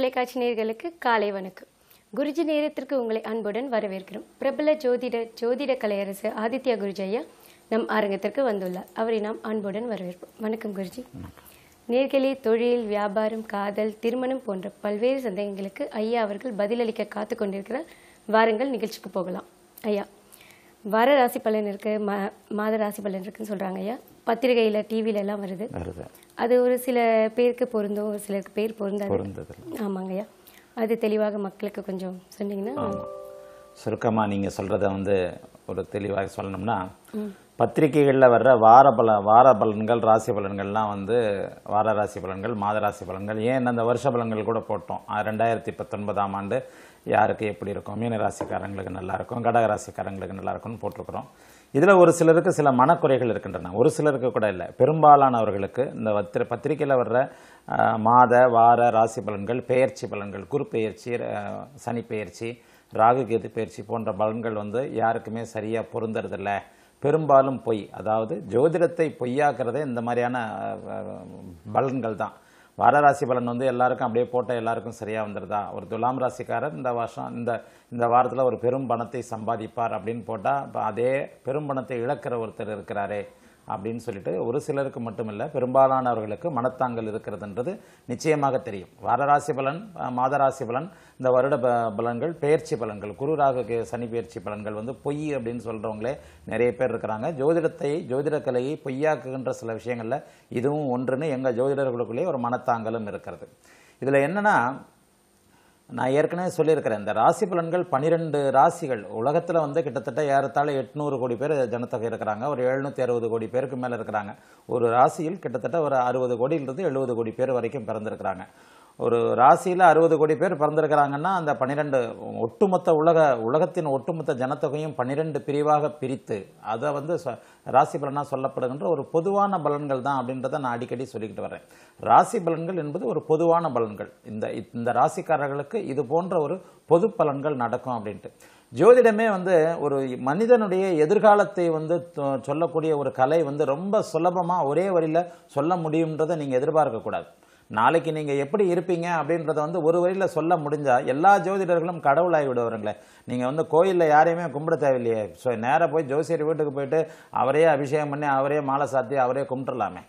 தொலைக்காட்சி நேர்களுக்கு காலை வணக்கம் குருஜி நேரத்திற்கு உங்களை அன்புடன் வரவேற்கிறோம் பிரபல ஜோதிட ஜோதிட கலையரசு ஆதித்யா குருஜி ஐயா நம் அரங்கத்திற்கு வந்துள்ளார் அவரை நாம் அன்புடன் வரவேற்போம் வணக்கம் குருஜி நேர்களே தொழில் வியாபாரம் காதல் திருமணம் போன்ற பல்வேறு சந்தேகங்களுக்கு ஐயா அவர்கள் பதிலளிக்க காத்து கொண்டிருக்கிறார் வாருங்கள் நிகழ்ச்சிக்கு போகலாம் ஐயா வர ராசி பலன் இருக்கு மாத ராசி பலன் இருக்குன்னு சொல்றாங்க ஐயா பத்திரிகையில் டிவியில எல்லாம் வருது அது ஒரு சில பேருக்கு பொருந்தும் ஒரு சிலருக்கு பேர் பொருந்தாது ஆமாங்கய்யா அது தெளிவாக மக்களுக்கு கொஞ்சம் சொன்னீங்கன்னா சுருக்கமாக நீங்கள் சொல்கிறத வந்து ஒரு தெளிவாக சொல்லணும்னா பத்திரிகைகளில் வர்ற வார பல வார பலன்கள் ராசி பலன்கள்லாம் வந்து வார ராசி பலன்கள் மாத ராசி பலன்கள் ஏன் அந்த வருஷ பலன்கள் கூட போட்டோம் ரெண்டாயிரத்தி பத்தொன்பதாம் ஆண்டு யாருக்கு எப்படி இருக்கும் மீன ராசிக்காரங்களுக்கு நல்லாயிருக்கும் கடக ராசிக்காரங்களுக்கு நல்லாயிருக்கும்னு போட்டிருக்கிறோம் இதில் ஒரு சிலருக்கு சில மனக்குறைகள் இருக்கின்றன ஒரு சிலருக்கு கூட இல்லை பெரும்பாலானவர்களுக்கு இந்த பத்திர பத்திரிகையில் வர்ற மாத வார ராசி பலன்கள் பெயர்ச்சி பலன்கள் குரு பெயர்ச்சி சனி ராகு கேது பயிற்சி போன்ற பலன்கள் வந்து யாருக்குமே சரியாக பொருந்துறதில்ல பெரும்பாலும் பொய் அதாவது ஜோதிடத்தை பொய்யாக்கிறதே இந்த மாதிரியான பலன்கள் தான் வாரராசி பலன் வந்து எல்லாருக்கும் அப்படியே போட்டால் எல்லாருக்கும் சரியாக வந்துடுதா ஒரு துலாம் ராசிக்காரர் இந்த வருஷம் இந்த இந்த வாரத்தில் ஒரு பெரும் பணத்தை சம்பாதிப்பார் அப்படின்னு போட்டால் இப்போ அதே பெரும் பணத்தை இழக்கிற ஒருத்தர் இருக்கிறாரே அப்படின்னு சொல்லிட்டு ஒரு சிலருக்கு மட்டுமில்லை பெரும்பாலானவர்களுக்கு மனத்தாங்கல் இருக்கிறதுன்றது நிச்சயமாக தெரியும் வாரராசி பலன் மாதராசி பலன் இந்த வருட பலன்கள் பெயர்ச்சி பலன்கள் குரு ராகு சனி பெயர்ச்சி பலன்கள் வந்து பொய் அப்படின்னு சொல்கிறவங்களே நிறைய பேர் இருக்கிறாங்க ஜோதிடத்தை ஜோதிட கலையை பொய்யாக்குகின்ற சில விஷயங்களில் இதுவும் ஒன்றுன்னு எங்கள் ஜோதிடர்களுக்குள்ளேயே ஒரு மனத்தாங்கலும் இருக்கிறது இதில் என்னென்னா நான் ஏற்கனவே சொல்லியிருக்கிறேன் இந்த ராசி பலன்கள் பன்னிரெண்டு ராசிகள் உலகத்தில் வந்து கிட்டத்தட்ட ஏறத்தாழ எட்நூறு கோடி பேர் ஜனத்தொகை இருக்கிறாங்க ஒரு எழுநூற்றி அறுபது கோடி பேருக்கு மேலே இருக்கிறாங்க ஒரு ராசியில் கிட்டத்தட்ட ஒரு அறுபது கோடியிலிருந்து எழுபது கோடி பேர் வரைக்கும் பிறந்திருக்கிறாங்க ஒரு ராசியில் அறுபது கோடி பேர் பிறந்திருக்கிறாங்கன்னா அந்த பன்னிரெண்டு ஒட்டுமொத்த உலக உலகத்தின் ஒட்டுமொத்த ஜனத்தொகையும் பன்னிரெண்டு பிரிவாக பிரித்து அதை வந்து ராசி பலனாக சொல்லப்படுகின்ற ஒரு பொதுவான பலன்கள் தான் அப்படின்றத நான் அடிக்கடி சொல்லிக்கிட்டு வரேன் ராசி பலன்கள் என்பது ஒரு பொதுவான பலன்கள் இந்த இந்த ராசிக்காரர்களுக்கு இது போன்ற ஒரு பொது பலன்கள் நடக்கும் அப்படின்ட்டு ஜோதிடமே வந்து ஒரு மனிதனுடைய எதிர்காலத்தை வந்து சொல்லக்கூடிய ஒரு கலை வந்து ரொம்ப சுலபமாக ஒரே வரியில் சொல்ல முடியுன்றதை நீங்கள் எதிர்பார்க்கக்கூடாது நாளைக்கு நீங்கள் எப்படி இருப்பீங்க அப்படின்றத வந்து ஒரு வரியில சொல்ல முடிஞ்சால் எல்லா ஜோதிடர்களும் கடவுளாகி விடுவாருங்களே நீங்கள் வந்து கோயிலில் யாரையுமே கும்பிட தேவையில்லையே ஸோ நேராக போய் ஜோசியர் வீட்டுக்கு போயிட்டு அவரே அபிஷேகம் பண்ணி அவரே மாலை சாத்தி அவரே கும்பிட்டுலாமே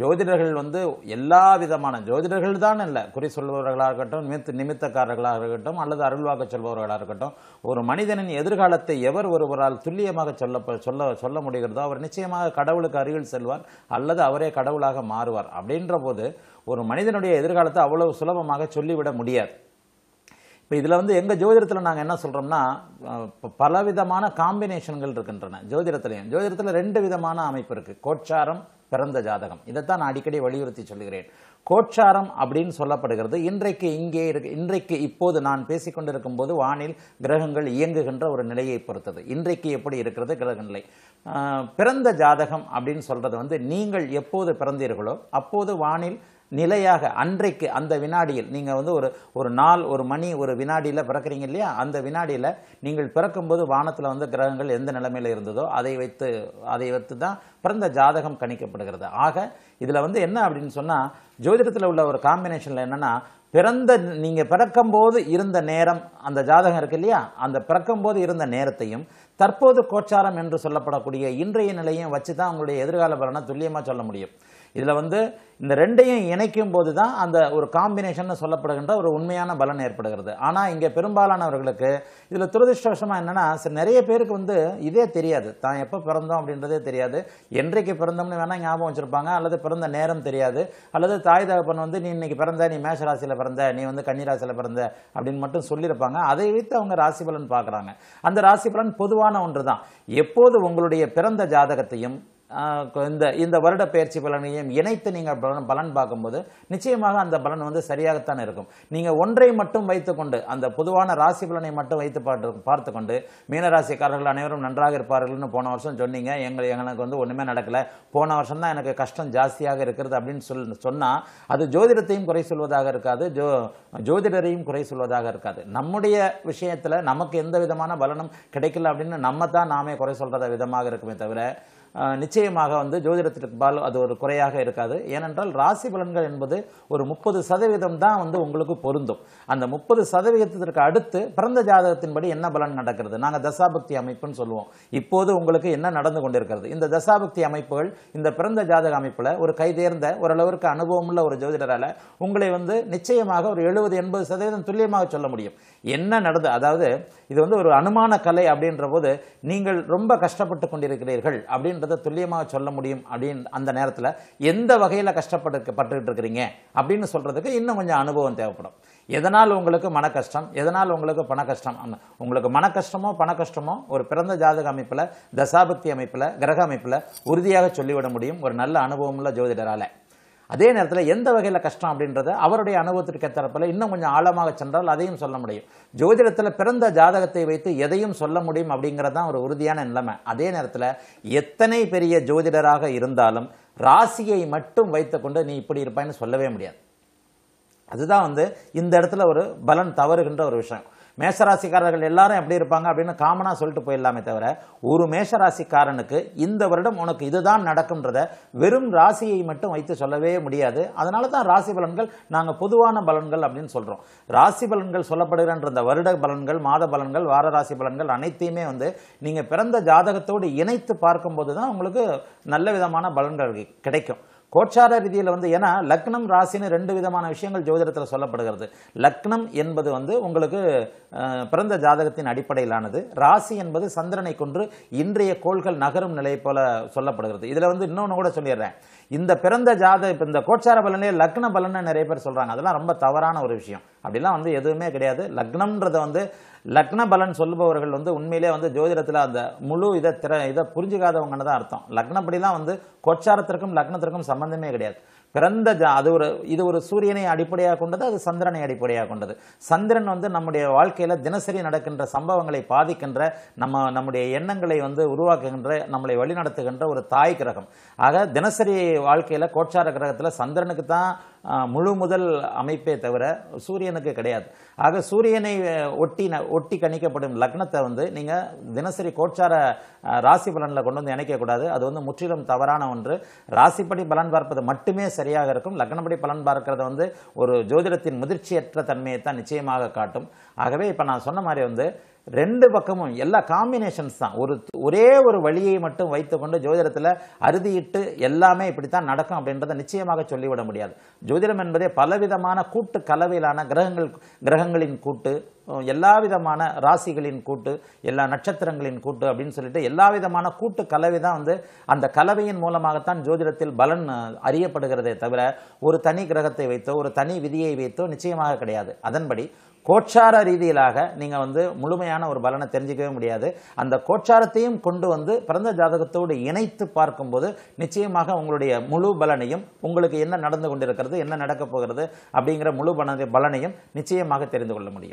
ஜோதிடர்கள் வந்து எல்லா விதமான ஜோதிடர்கள் தான் இல்லை குறி சொல்பவர்களாக இருக்கட்டும் நிமித்த நிமித்தக்காரர்களாக இருக்கட்டும் அல்லது அருள்வாக்க சொல்பவர்களாக இருக்கட்டும் ஒரு மனிதனின் எதிர்காலத்தை எவர் ஒருவரால் துல்லியமாக சொல்ல சொல்ல சொல்ல முடிகிறதோ அவர் நிச்சயமாக கடவுளுக்கு அருகில் செல்வார் அல்லது அவரே கடவுளாக மாறுவார் அப்படின்ற போது ஒரு மனிதனுடைய எதிர்காலத்தை அவ்வளவு சுலபமாக சொல்லிவிட முடியாது இப்போ இதில் வந்து எங்கள் ஜோதிடத்தில் நாங்கள் என்ன சொல்கிறோம்னா பலவிதமான காம்பினேஷன்கள் இருக்கின்றன ஜோதிடத்துலையும் ஜோதிடத்தில் ரெண்டு விதமான அமைப்பு இருக்குது கோட்சாரம் பிறந்த ஜாதகம் இதைத்தான் நான் அடிக்கடி வலியுறுத்தி சொல்கிறேன் கோட்சாரம் அப்படின்னு சொல்லப்படுகிறது இன்றைக்கு இங்கே இருக்கு இன்றைக்கு இப்போது நான் பேசிக்கொண்டிருக்கும் போது வானில் கிரகங்கள் இயங்குகின்ற ஒரு நிலையை பொறுத்தது இன்றைக்கு எப்படி இருக்கிறது கிரக நிலை பிறந்த ஜாதகம் அப்படின்னு சொல்கிறது வந்து நீங்கள் எப்போது பிறந்தீர்களோ அப்போது வானில் நிலையாக அன்றைக்கு அந்த வினாடியில் நீங்கள் வந்து ஒரு ஒரு நாள் ஒரு மணி ஒரு வினாடியில் பிறக்கிறீங்க இல்லையா அந்த வினாடியில் நீங்கள் பிறக்கும்போது வானத்தில் வந்து கிரகங்கள் எந்த நிலைமையில் இருந்ததோ அதை வைத்து அதை வைத்து தான் பிறந்த ஜாதகம் கணிக்கப்படுகிறது ஆக இதில் வந்து என்ன அப்படின்னு சொன்னால் ஜோதிடத்தில் உள்ள ஒரு காம்பினேஷனில் என்னென்னா பிறந்த நீங்கள் பிறக்கும்போது இருந்த நேரம் அந்த ஜாதகம் இருக்கு இல்லையா அந்த பிறக்கும்போது இருந்த நேரத்தையும் தற்போது கோச்சாரம் என்று சொல்லப்படக்கூடிய இன்றைய நிலையும் வச்சு தான் உங்களுடைய எதிர்கால பலனை துல்லியமாக சொல்ல முடியும் இதில் வந்து இந்த ரெண்டையும் இணைக்கும் போது தான் அந்த ஒரு காம்பினேஷன் சொல்லப்படுகின்ற ஒரு உண்மையான பலன் ஏற்படுகிறது ஆனால் இங்கே பெரும்பாலானவர்களுக்கு இதில் துரதிருஷ்டவசமாக என்னென்னா நிறைய பேருக்கு வந்து இதே தெரியாது தான் எப்போ பிறந்தோம் அப்படின்றதே தெரியாது என்றைக்கு பிறந்தோம்னு வேணால் ஞாபகம் வச்சுருப்பாங்க அல்லது பிறந்த நேரம் தெரியாது அல்லது தாய் தகப்பன் வந்து நீ இன்னைக்கு பிறந்த நீ மேஷ ராசியில் பிறந்த நீ வந்து கன்னிராசியில் பிறந்த அப்படின்னு மட்டும் சொல்லியிருப்பாங்க அதை வைத்து அவங்க ராசி பலன் பார்க்குறாங்க அந்த ராசி பலன் பொதுவான ஒன்று தான் எப்போது உங்களுடைய பிறந்த ஜாதகத்தையும் இந்த இந்த வருட பயிற்சி பலனையும் இணைத்து நீங்கள் பலன் பலன் பார்க்கும்போது நிச்சயமாக அந்த பலன் வந்து சரியாகத்தான் இருக்கும் நீங்கள் ஒன்றை மட்டும் வைத்துக்கொண்டு அந்த பொதுவான ராசி பலனை மட்டும் வைத்து பார்த்து பார்த்து கொண்டு மீனராசிக்காரர்கள் அனைவரும் நன்றாக இருப்பார்கள்னு போன வருஷம் சொன்னீங்க எங்கள் எங்களுக்கு வந்து ஒன்றுமே நடக்கலை போன வருஷம் தான் எனக்கு கஷ்டம் ஜாஸ்தியாக இருக்கிறது அப்படின்னு சொல் சொன்னால் அது ஜோதிடத்தையும் குறை சொல்வதாக இருக்காது ஜோ ஜோதிடரையும் குறை சொல்வதாக இருக்காது நம்முடைய விஷயத்தில் நமக்கு எந்த விதமான பலனும் கிடைக்கல அப்படின்னு நம்ம தான் நாமே குறை சொல்கிறத விதமாக இருக்குமே தவிர நிச்சயமாக வந்து பால் அது ஒரு குறையாக இருக்காது ஏனென்றால் ராசி பலன்கள் என்பது ஒரு முப்பது சதவீதம் தான் வந்து உங்களுக்கு பொருந்தும் அந்த முப்பது சதவீதத்திற்கு அடுத்து பிறந்த ஜாதகத்தின்படி என்ன பலன் நடக்கிறது நாங்கள் தசாபக்தி அமைப்புன்னு சொல்லுவோம் இப்போது உங்களுக்கு என்ன நடந்து கொண்டிருக்கிறது இந்த தசாபக்தி அமைப்புகள் இந்த பிறந்த ஜாதக அமைப்பில் ஒரு கைதேர்ந்த ஓரளவிற்கு உள்ள ஒரு ஜோதிடரால் உங்களை வந்து நிச்சயமாக ஒரு எழுபது எண்பது சதவீதம் துல்லியமாக சொல்ல முடியும் என்ன நடந்தது அதாவது இது வந்து ஒரு அனுமான கலை அப்படின்ற போது நீங்கள் ரொம்ப கஷ்டப்பட்டு கொண்டிருக்கிறீர்கள் அப்படின்ற அப்படின்றத துல்லியமாக சொல்ல முடியும் அப்படின்னு அந்த நேரத்தில் எந்த வகையில் கஷ்டப்பட்டு பட்டுக்கிட்டு இருக்கிறீங்க அப்படின்னு சொல்கிறதுக்கு இன்னும் கொஞ்சம் அனுபவம் தேவைப்படும் எதனால் உங்களுக்கு மன கஷ்டம் எதனால் உங்களுக்கு பண கஷ்டம் உங்களுக்கு மன கஷ்டமோ பண கஷ்டமோ ஒரு பிறந்த ஜாதக அமைப்பில் தசாபக்தி அமைப்பில் கிரக அமைப்பில் உறுதியாக சொல்லிவிட முடியும் ஒரு நல்ல அனுபவமுள்ள ஜோதிடரால் அதே நேரத்தில் எந்த வகையில் கஷ்டம் அப்படின்றத அவருடைய அனுபவத்திற்கு தரப்பில் இன்னும் கொஞ்சம் ஆழமாக சென்றால் அதையும் சொல்ல முடியும் ஜோதிடத்தில் பிறந்த ஜாதகத்தை வைத்து எதையும் சொல்ல முடியும் அப்படிங்கிறது தான் ஒரு உறுதியான நிலைமை அதே நேரத்தில் எத்தனை பெரிய ஜோதிடராக இருந்தாலும் ராசியை மட்டும் வைத்துக்கொண்டு நீ இப்படி இருப்பாய்னு சொல்லவே முடியாது அதுதான் வந்து இந்த இடத்துல ஒரு பலன் தவறுகின்ற ஒரு விஷயம் மேஷராசிக்காரர்கள் எல்லாரும் எப்படி இருப்பாங்க அப்படின்னு காமனாக சொல்லிட்டு போயிடலாமே தவிர ஒரு மேஷராசிக்காரனுக்கு இந்த வருடம் உனக்கு இதுதான் நடக்கும்ன்றத வெறும் ராசியை மட்டும் வைத்து சொல்லவே முடியாது அதனால தான் ராசி பலன்கள் நாங்கள் பொதுவான பலன்கள் அப்படின்னு சொல்கிறோம் ராசி பலன்கள் சொல்லப்படுகின்ற இந்த வருட பலன்கள் மாத பலன்கள் வார ராசி பலன்கள் அனைத்தையுமே வந்து நீங்கள் பிறந்த ஜாதகத்தோடு இணைத்து பார்க்கும்போது தான் உங்களுக்கு நல்ல விதமான பலன்கள் கிடைக்கும் கோட்சார ரீதியில் வந்து ஏன்னா லக்னம் ராசின்னு ரெண்டு விதமான விஷயங்கள் ஜோதிடத்தில் சொல்லப்படுகிறது லக்னம் என்பது வந்து உங்களுக்கு பிறந்த ஜாதகத்தின் அடிப்படையிலானது ராசி என்பது சந்திரனை கொன்று இன்றைய கோள்கள் நகரும் நிலையை போல சொல்லப்படுகிறது இதில் வந்து இன்னொன்று கூட சொல்லிடுறேன் இந்த பிறந்த ஜாத இந்த கோட்சார பலனே லக்ன பலனை நிறைய பேர் சொல்கிறாங்க அதெல்லாம் ரொம்ப தவறான ஒரு விஷயம் அப்படிலாம் வந்து எதுவுமே கிடையாது லக்னம்ன்றதை வந்து லக்ன பலன் சொல்லுபவர்கள் வந்து உண்மையிலே வந்து ஜோதிடத்தில் அந்த முழு இதை திற இதை புரிஞ்சுக்காதவங்கன்னு தான் அர்த்தம் லக்னப்படிலாம் வந்து கோச்சாரத்திற்கும் லக்னத்திற்கும் சம்பந்தமே கிடையாது பிறந்த ஜா அது ஒரு இது ஒரு சூரியனை அடிப்படையாக கொண்டது அது சந்திரனை அடிப்படையாக கொண்டது சந்திரன் வந்து நம்முடைய வாழ்க்கையில் தினசரி நடக்கின்ற சம்பவங்களை பாதிக்கின்ற நம்ம நம்முடைய எண்ணங்களை வந்து உருவாக்குகின்ற நம்மளை வழிநடத்துகின்ற ஒரு தாய் கிரகம் ஆக தினசரி வாழ்க்கையில் கோட்சார கிரகத்தில் சந்திரனுக்கு தான் முழு முதல் அமைப்பே தவிர சூரியனுக்கு கிடையாது ஆக சூரியனை ஒட்டி ஒட்டி கணிக்கப்படும் லக்னத்தை வந்து நீங்கள் தினசரி கோட்சார ராசி பலனில் கொண்டு வந்து இணைக்கக்கூடாது அது வந்து முற்றிலும் தவறான ஒன்று ராசிப்படி பலன் பார்ப்பது மட்டுமே சரியாக இருக்கும் லக்னப்படி பலன் பார்க்கறது வந்து ஒரு ஜோதிடத்தின் முதிர்ச்சியற்ற தன்மையை தான் நிச்சயமாக காட்டும் ஆகவே இப்போ நான் சொன்ன மாதிரி வந்து ரெண்டு பக்கமும் எல்லா காம்பினேஷன்ஸ் தான் ஒரு ஒரே ஒரு வழியை மட்டும் வைத்துக்கொண்டு ஜோதிடத்தில் அறுதியிட்டு எல்லாமே இப்படித்தான் நடக்கும் அப்படின்றத நிச்சயமாக சொல்லிவிட முடியாது ஜோதிடம் என்பதே பலவிதமான கூட்டு கலவையிலான கிரகங்கள் கிரகங்களின் கூட்டு எல்லா விதமான ராசிகளின் கூட்டு எல்லா நட்சத்திரங்களின் கூட்டு அப்படின்னு சொல்லிட்டு எல்லா விதமான கூட்டு கலவை தான் வந்து அந்த கலவையின் மூலமாகத்தான் ஜோதிடத்தில் பலன் அறியப்படுகிறதே தவிர ஒரு தனி கிரகத்தை வைத்தோ ஒரு தனி விதியை வைத்தோ நிச்சயமாக கிடையாது அதன்படி கோட்சார ரீதியிலாக நீங்கள் வந்து முழுமையான ஒரு பலனை தெரிஞ்சிக்கவே முடியாது அந்த கோட்சாரத்தையும் கொண்டு வந்து பிறந்த ஜாதகத்தோடு இணைத்து பார்க்கும்போது நிச்சயமாக உங்களுடைய முழு பலனையும் உங்களுக்கு என்ன நடந்து கொண்டிருக்கிறது என்ன நடக்கப் போகிறது அப்படிங்கிற முழு பலனையும் நிச்சயமாக தெரிந்து கொள்ள முடியும்